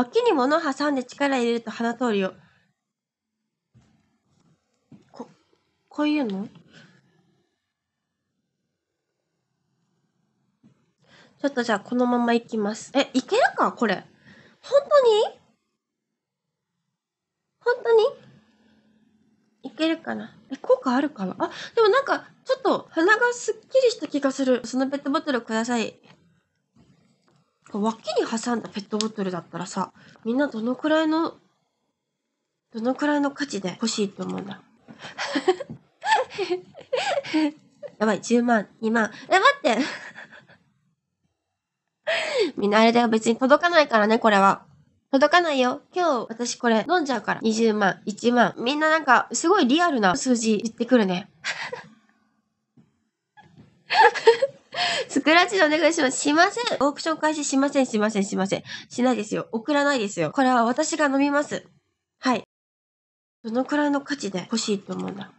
脇に物を挟んで力入れると鼻通るよ。こ、こういうのちょっとじゃあこのままいきます。え、いけるかこれ。本当に本当にいけるかなえ、効果あるかなあ、でもなんか、ちょっと鼻がすっきりした気がする。そのペットボトルください。脇に挟んだペットボトルだったらさ、みんなどのくらいの、どのくらいの価値で欲しいと思うんだ やばい、10万、2万。え、待って みんなあれだよ、別に届かないからね、これは。届かないよ。今日私これ飲んじゃうから。20万、1万。みんななんかすごいリアルな数字言ってくるね。スクラッチでお願いします。しません。オークション開始しません、しません、しません。しないですよ。送らないですよ。これは私が飲みます。はい。どのくらいの価値で欲しいと思うんだ